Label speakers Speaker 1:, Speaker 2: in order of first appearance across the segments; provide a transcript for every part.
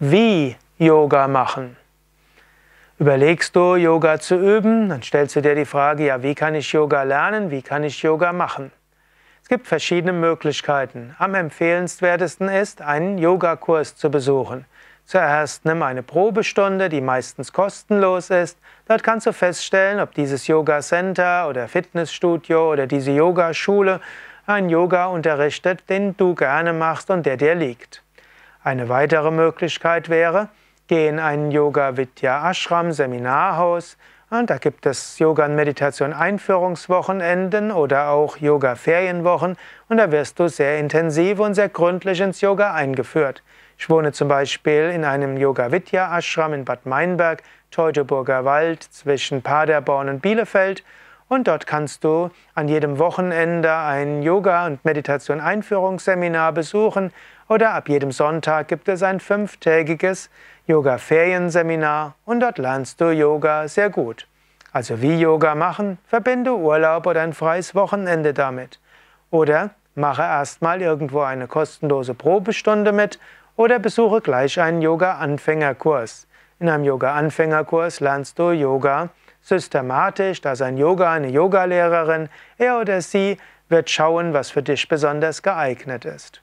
Speaker 1: wie Yoga machen. Überlegst du, Yoga zu üben, dann stellst du dir die Frage, ja, wie kann ich Yoga lernen, wie kann ich Yoga machen? Es gibt verschiedene Möglichkeiten. Am empfehlenswertesten ist, einen Yogakurs zu besuchen. Zuerst nimm eine Probestunde, die meistens kostenlos ist. Dort kannst du feststellen, ob dieses Yoga Center oder Fitnessstudio oder diese Yogaschule einen Yoga unterrichtet, den du gerne machst und der dir liegt. Eine weitere Möglichkeit wäre, geh in ein Yoga Vidya Ashram Seminarhaus. Und da gibt es Yoga und Meditation Einführungswochenenden oder auch Yoga Ferienwochen und da wirst du sehr intensiv und sehr gründlich ins Yoga eingeführt. Ich wohne zum Beispiel in einem Yoga Vidya Ashram in Bad Meinberg, Teutoburger Wald zwischen Paderborn und Bielefeld und dort kannst du an jedem Wochenende ein Yoga- und Meditation-Einführungsseminar besuchen oder ab jedem Sonntag gibt es ein fünftägiges Yoga-Ferienseminar und dort lernst du Yoga sehr gut. Also wie Yoga machen, verbinde Urlaub oder ein freies Wochenende damit. Oder mache erstmal irgendwo eine kostenlose Probestunde mit oder besuche gleich einen Yoga-Anfängerkurs. In einem Yoga-Anfängerkurs lernst du Yoga systematisch, da ist ein Yoga, eine Yogalehrerin, er oder sie wird schauen, was für dich besonders geeignet ist.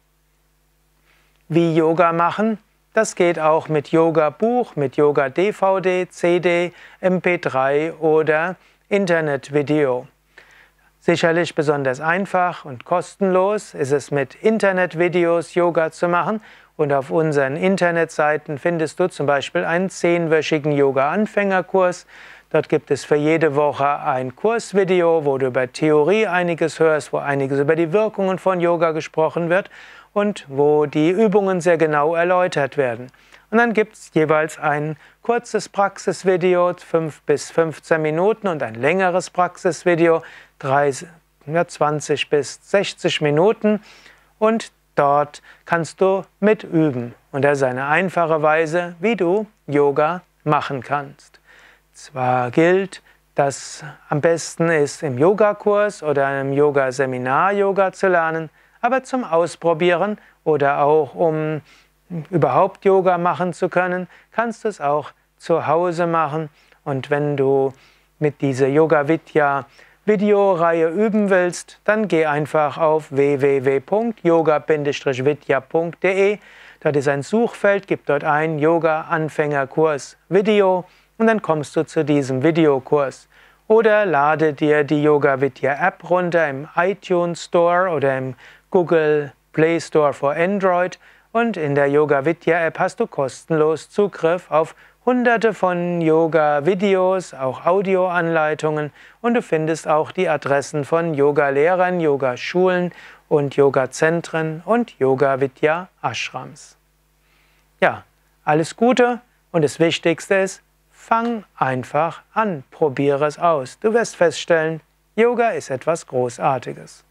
Speaker 1: Wie Yoga machen? Das geht auch mit Yoga-Buch, mit Yoga-DVD, CD, MP3 oder Internet-Video. Sicherlich besonders einfach und kostenlos ist es mit Internet-Videos Yoga zu machen und auf unseren Internetseiten findest du zum Beispiel einen zehnwöchigen Yoga-Anfängerkurs, Dort gibt es für jede Woche ein Kursvideo, wo du über Theorie einiges hörst, wo einiges über die Wirkungen von Yoga gesprochen wird und wo die Übungen sehr genau erläutert werden. Und dann gibt es jeweils ein kurzes Praxisvideo, 5 bis 15 Minuten, und ein längeres Praxisvideo, 30, ja, 20 bis 60 Minuten. Und dort kannst du mitüben. Und das ist eine einfache Weise, wie du Yoga machen kannst. Zwar gilt, dass am besten ist, im Yogakurs oder einem Yoga-Seminar Yoga zu lernen, aber zum Ausprobieren oder auch um überhaupt Yoga machen zu können, kannst du es auch zu Hause machen. Und wenn du mit dieser Yoga Vidya Videoreihe üben willst, dann geh einfach auf www.yoga-vidya.de. Dort ist ein Suchfeld, gib dort ein Yoga Anfängerkurs Video und dann kommst du zu diesem Videokurs. Oder lade dir die Yoga Vidya App runter im iTunes Store oder im Google Play Store für Android und in der Yoga Vidya App hast du kostenlos Zugriff auf hunderte von Yoga-Videos, auch Audioanleitungen und du findest auch die Adressen von Yoga-Lehrern, Yoga-Schulen und Yoga-Zentren und Yoga-Vidya-Ashrams. Ja, alles Gute und das Wichtigste ist, Fang einfach an, probiere es aus. Du wirst feststellen, Yoga ist etwas Großartiges.